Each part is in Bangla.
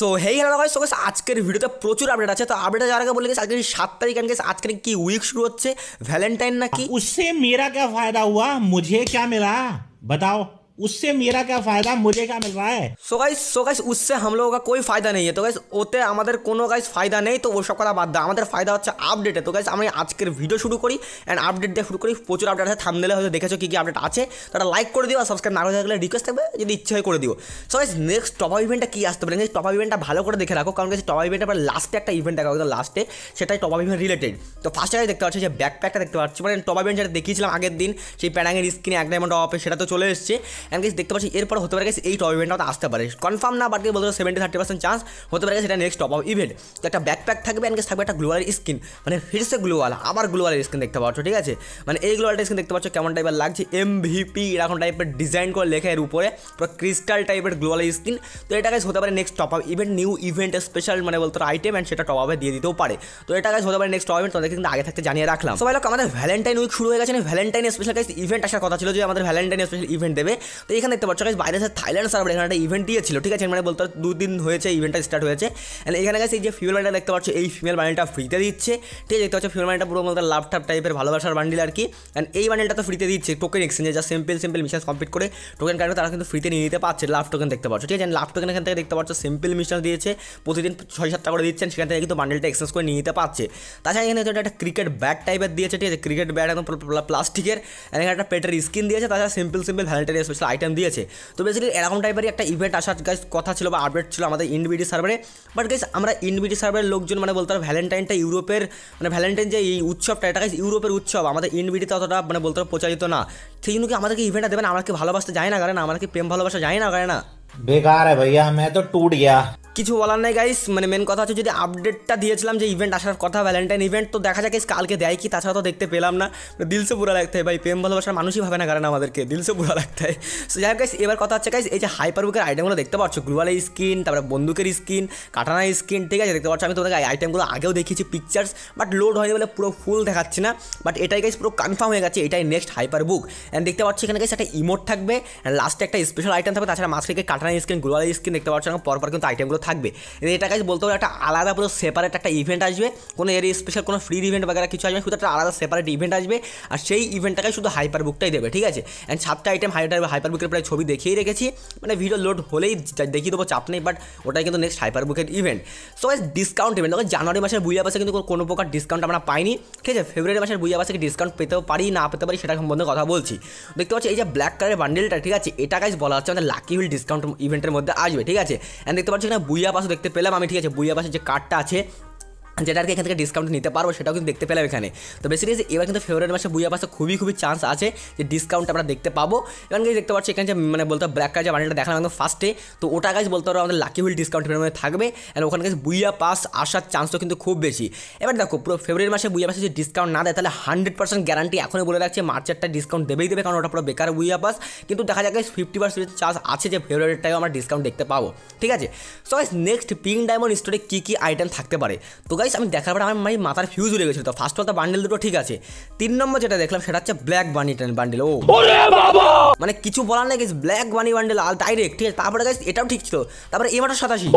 so hey hello guys so আজকের ভিডিওতে প্রচুর আপডেট আছে তো আপডেট যাওয়ার আগে বলে গেছে আজকে সাত তারিখ আনকে আজকে কি উইক শুরু হচ্ছে ভ্যালেন্টাইন নাকি उससे मेरा क्या फायदा हुआ मुझे क्या मिला बताओ उससे मेरा क्या फायदा मुझे क्या मिल रहा है সো গাইস সো গাইস उससे हम लोगों का कोई फायदा नहीं है तो गाइस ওতে আমাদের কোনো গাইস ফায়দা নেই তো ওসব কথা বাদ দাও আমাদের ফায়দা হচ্ছে আপডেটে তো গাইস আমি আজকের ভিডিও শুরু করি অ্যান্ড আপডেট দিয়ে শুরু করি প্রচুর আপডেট আছে থামনেলে হয়তো দেখেছো কী কী আপডেট আছে তো একটা লাইক করে দিও আর সাবস্ক্রাইব না করে থাকলে রিকোয়েস্ট থাকবে যদি ইচ্ছে হয় করে দিও সো গাইস নেক্সট টপ ইভেন্টটা কী আসতে পারে গাইস টপ ইভেন্টটা ভালো করে দেখে রাখো কারণ গাইস টপ ইভেন্টটা আবার লাস্টে একটা ইভেন্ট দেখা একদম লাস্টে সেটাই টপ ইভেন্ট রিলেটেড তো ফার্স্টে দেখতে পাচ্ছি যে ব্যাকপ্যাকটা দেখতে পাচ্ছি মানে টপ ইভেন্ট যেটা দেখিয়েছিলাম আগের দিন সেই প্যাডাঙের স্ক্রিনে এক ডায়মন্ড অফে সেটা তো চলে এসেছে অ্যান্ড গেছি দেখতে পাচ্ছি এরপর হতে পারে গেছে এই টপ ইভেন্টটা আসতে পারে কনফার্ম না বাট বলতে সেভেন্টি থার্টি পার্সেন্ট চান্স হতে পারে সেটা নেক্সট টপ ইভেন্ট তো একটা ব্যাকপ্যাক থাকবে এনকে থাকবে একটা গ্লোয়াল স্কিন মানে ফিরসে গ্লোয়াল আবার গ্লোয়াল স্কিন দেখতে পাচ্ছ ঠিক আছে মানে এই গ্লোয়াল স্কিন দেখতে পাচ্ছ কেমন টাইপের লাগছে এম ভিপি এরকম টাইপের ডিজাইন করে লেখা এর উপরে পুরো ক্রিস্টাল টাইপের গ্লোয়াল স্কিন তো এটা গেছে হতে পারে next top of event new event special মানে বলতো আইটেম অ্যান্ড সেটা টপ আপে দিয়ে দিতেও পারে তো এটা গেছে হতে পারে নেক্সট টপ ইভেন্ট তোমাদেরকে কিন্তু আগে থাকতে জানিয়ে রাখলাম সবাই লোক আমাদের ভ্যালেন্টাইন উইক শুরু হয়ে গেছে ভ্যালেন্টাইন স্পেশাল গাছ ইভেন্ট আসার কথা ছিল যে আমাদের ভ্যালেন্টাইন স্পেশাল ইভেন্ট দেবে তো এখানে দেখতে পাচ্ছ গাইজ বাইরে থাইল্যান্ড সার্ভার এখানে একটা ইভেন্ট দিয়েছিল ঠিক আছে মানে বলতে দিন হয়েছে ইভেন্টটা স্টার্ট হয়েছে এখানে গেছে এই যে ফিউল বান্ডেল দেখতে পাচ্ছ এই ফিমেল বান্ডিলটা ফ্রিতে দিচ্ছে ঠিক আছে দেখতে পাচ্ছ ফিউল বান্ডিলটা পুরো মতো ল্যাপটপ টাইপের ভালোবাসার বান্ডিল আর কি অ্যান্ড এই বান্ডিলটা তো ফ্রিতে দিচ্ছে টোকেন এক্সচেঞ্জে যা সিম্পল সিম্পল মিশন কমপ্লিট করে টোকেন কার্ডে তারা কিন্তু ফ্রিতে নিয়ে নিতে পারছে লাভ টোকেন দেখতে পাচ্ছ ঠিক আছে লাভ টোকেন এখান থেকে দেখতে পাচ্ছ সিম্পল মিশন দিয়েছে প্রতিদিন ছয় সাতটা করে দিচ্ছেন সেখান থেকে কিন্তু বান্ডিলটা এক্সচেঞ্জ করে নিয়ে নিতে পারছে তাছাড়া এখানে একটা ক্রিকেট ব্যাট টাইপের দিয়েছে ঠিক আছে ক্রিকেট ব্যাট একদম প্লাস্টিকের এখানে একটা পেটের স্কিন দিয়েছে তাছাড়া simple simple Valentine special item দিয়েছে তো বেসিক্যালি এরকম টাইপেরই একটা ইভেন্ট আসার গাইজ কথা ছিল বা আপডেট ছিল আমাদের ইনভিডি সার্ভারে বাট গাইজ আমরা ইনভিডি সার্ভারের লোকজন মানে বলতে পারো ভ্যালেন্টাইনটা ইউরোপের মানে ভ্যালেন্টাইন যে এই উৎসবটা এটা গাইজ ইউরোপের উৎসব আমাদের ইনভিডিতে অতটা মানে বলতে পারো প্রচারিত না সেই জন্য কি আমাদেরকে ইভেন্টটা দেবেন আমাকে ভালোবাসতে যায় না কারণ আমাকে প্রেম ভালোবাসা যায় না কারণ না বেকার ভাইয়া আমি তো টুট গিয়া কিছু বলার নাই গাইস মানে মেন কথা হচ্ছে যদি আপডেটটা দিয়েছিলাম যে ইভেন্ট আসার কথা ভ্যালেন্টাইন ইভেন্ট তো দেখা যাকে কালকে দেয় কি তাছাড়া তো দেখতে পেলাম না মানে দিলসে বুড়া লাগতে হয় ভাই প্রেম ভালোবাসার মানুষই ভাবে না কারণ আমাদেরকে দিলসে বুড়া লাগতে হয় সো যাই গাইস এবার কথা হচ্ছে গাইস এই যে হাইপার বুকের আইটেমগুলো দেখতে পাচ্ছ গ্রুয়ালের স্কিন তারপরে বন্দুকের স্কিন কাটানা স্কিন ঠিক আছে দেখতে পাচ্ছ আমি তোমাদের আইটেমগুলো আগেও দেখিয়েছি পিকচার্স বাট লোড হয়নি বলে পুরো ফুল দেখাচ্ছি না বাট এটাই গাইস পুরো কনফার্ম হয়ে গেছে এটাই নেক্সট হাইপার বুক অ্যান্ড দেখতে পাচ্ছি এখানে গাইস একটা ইমোট থাকবে লাস্টে একটা স্পেশাল আইটেম থাকবে তাছাড়া মাসকে কাটানা স্কিন গ্রুয়ালের স্কিন দেখতে পাচ্ছ পরপর কিন্তু আইটেমগুলো থাকবে এটা কাজ বলতে হবে একটা আলাদা পুরো সেপারেট একটা ইভেন্ট আসবে কোনো এর স্পেশাল কোনো ফ্রি ইভেন্ট বাগেরা কিছু আসবে শুধু একটা আলাদা সেপারেট ইভেন্ট আসবে আর সেই ইভেন্টটাকে শুধু হাইপার বুকটাই দেবে ঠিক আছে অ্যান্ড সাতটা আইটেম হাইটার হাইপার বুকের প্রায় ছবি দেখিয়ে রেখেছি মানে ভিডিও লোড হলেই দেখিয়ে দেবো চাপ নেই বাট ওটাই কিন্তু নেক্সট হাইপার বুকের ইভেন্ট সো ডিসকাউন্ট ইভেন্ট জানুয়ারি মাসের বুইয়া পাশে কিন্তু কোনো প্রকার ডিসকাউন্ট আমরা পাইনি ঠিক আছে ফেব্রুয়ারি মাসের বুইয়া পাশে ডিসকাউন্ট পেতেও পারি না পেতে পারি সেটা সম্বন্ধে কথা বলছি দেখতে পাচ্ছি এই যে ব্ল্যাক কালারের বান্ডেলটা ঠিক আছে এটা কাজ বলা হচ্ছে আমাদের লাকি হুইল ডিসকাউন্ট ইভেন্টের মধ্যে আসবে ঠিক আছে অ্যান্ড দেখতে পাচ্ছি এখানে बुआ पास देखते पेलम ठीक है बुआ पास कार्ड का आए যেটা আর কি এখান থেকে ডিসকাউন্ট নিতে পারবো সেটাও কিন্তু দেখতে পেলাম এখানে তো বেশি বেসিক্যালি এবার কিন্তু ফেব্রুয়ারি মাসে বুয়া পাশে খুবই খুবই চান্স আছে যে ডিসকাউন্ট আমরা দেখতে পাবো এবং কি দেখতে পাচ্ছি এখানে যে মানে বলতে ব্ল্যাক কাজ বানিটা দেখালাম একদম ফার্স্টে তো ওটা গাছ বলতে পারো আমাদের লাকি হুইল ডিসকাউন্ট মধ্যে থাকবে এবং ওখানে কাছে বুয়া পাস আসার চান্সও কিন্তু খুব বেশি এবার দেখো পুরো ফেব্রুয়ারি মাসে বুইয়া পাশে যদি ডিসকাউন্ট না দেয় তাহলে হান্ড্রেড পার্সেন্ট গ্যারান্টি এখনই বলে রাখছে মার্চেরটা ডিসকাউন্ট দেবেই দেবে কারণ ওটা পুরো বেকার বুইয়া পাস কিন্তু দেখা যাক ফিফটি পার্সেন্ট চান্স আছে যে ফেব্রুয়ারিটাও আমরা ডিসকাউন্ট দেখতে পাবো ঠিক আছে সো নেক্সট পিং ডায়মন্ড স্টোরে কী কী আইটেম থাকতে পারে তো গাই ডিভাইস আমি দেখার পরে আমার মাথার ফিউজ উড়ে গেছিল তো ফার্স্ট অল তো বান্ডেল দুটো ঠিক আছে তিন নম্বর যেটা দেখলাম সেটা হচ্ছে ব্ল্যাক বানি বান্ডেল ও মানে কিছু বলার নেই ব্ল্যাক বানি বান্ডেল ডাইরেক্ট ঠিক আছে তারপরে গাইস এটাও ঠিক ছিল তারপরে এমাটা সাতাশি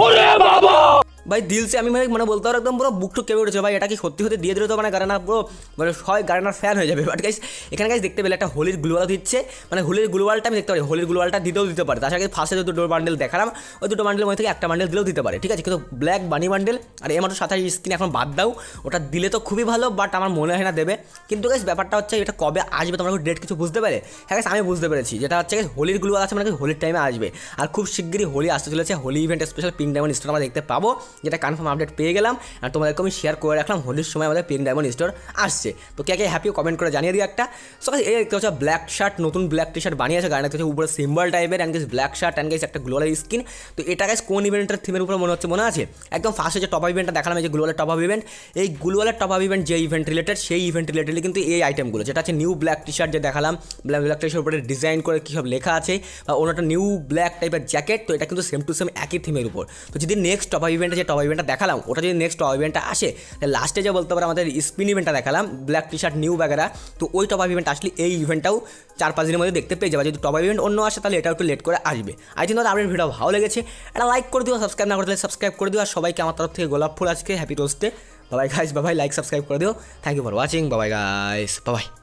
ভাই दिल আমি মানে মানে বলতে পারো একদম পুরো বুক টু কেঁপে উঠেছে ভাই এটা কি সত্যি হতে দিয়ে দিলে তো মানে গারানা পুরো মানে সবাই গারানার ফ্যান হয়ে যাবে বাট গাইস এখানে গাইস দেখতে পেলে একটা হোলির গ্লোয়াল দিচ্ছে মানে হোলির গ্লোয়ালটা আমি দেখতে পারি হোলির গ্লোয়ালটা দিতেও দিতে পারে তার সাথে ফার্স্টে যে দুটো বান্ডেল দেখালাম ওই দুটো বান্ডেলের মধ্যে থেকে একটা বান্ডেল দিলেও দিতে পারে ঠিক আছে কিন্তু ব্ল্যাক বানি বান্ডেল আর এমন সাথে স্কিন এখন বাদ দাও ওটা দিলে তো খুবই ভালো বাট আমার মনে হয় না দেবে কিন্তু গাইস ব্যাপারটা হচ্ছে এটা কবে আসবে তোমরা ডেট কিছু বুঝতে পারে হ্যাঁ গাইস আমি বুঝতে পেরেছি যেটা হচ্ছে গাইস হোলির গ্লোয়াল আছে মানে হোলির টাইমে আসবে আর খুব শিগগিরই হোলি আসতে চলেছে Holi event special pink diamond store আমরা দেখতে পাবো যেটা কনফার্ম আপডেট পেয়ে গেলাম আর তোমাদেরকে আমি শেয়ার করে রাখলাম হোলির সময় আমাদের পিঙ্ক ডায়মন্ড স্টোর আসছে তো কে কে হ্যাপি কমেন্ট করে জানিয়ে দিই একটা সো এই দেখতে হচ্ছে ব্ল্যাক শার্ট নতুন ব্ল্যাক টি শার্ট বানিয়েছে আছে হচ্ছে উপরে সিম্বল টাইপের and guess black shirt and guess একটা গ্লোয়াল স্কিন তো এটা গাছ কোন ইভেন্টের থিমের উপর মনে হচ্ছে মনে আছে একদম ফার্স্টে যে টপ ইভেন্টটা দেখালাম যে গ্লোয়ালের টপ ইভেন্ট এই গ্লোয়ালের টপ ইভেন্ট যে ইভেন্ট রিলেটেড সেই ইভেন্ট রিলেটেডলি কিন্তু এই আইটেমগুলো যেটা আছে নিউ ব্ল্যাক টি শার্ট যে দেখালাম ব্ল্যাক ব্ল্যাক টি শার্টের উপরে ডিজাইন করে কী সব লেখা আছে বা ওনার একটা নিউ ব্ল্যাক টাইপের জ্যাকেট তো এটা কিন্তু সেম টু সেম একই থিমের উপর তো যদি নেক্সট টপ ইভেন্টে যে টপ ইভেন্টটা দেখালাম ওটা যদি নেক্সট টপ ইভেন্টটা আসে তাহলে লাস্টে যে বলতে পারে আমাদের স্পিন ইভেন্টটা দেখালাম ব্ল্যাক টি শার্ট নিউ বাগেরা তো ওই টপ ইভেন্ট আসলে এই ইভেন্টটাও চার পাঁচ দিনের মধ্যে দেখতে পেয়ে যাবে যদি টপ ইভেন্ট অন্য আসে তাহলে এটা একটু লেট করে আসবে আই থিঙ্ক আপনার ভিডিও ভালো লেগেছে এটা লাইক করে দিও সাবস্ক্রাইব না করলে সাবস্ক্রাইব করে দিও আর সবাইকে আমার তরফ থেকে গোলাপ ফুল আজকে হ্যাপি রোস্টে বাবাই গাইস বাবাই লাইক সাবস্ক্রাইব করে দিও thank you for watching bye bye guys বাবাই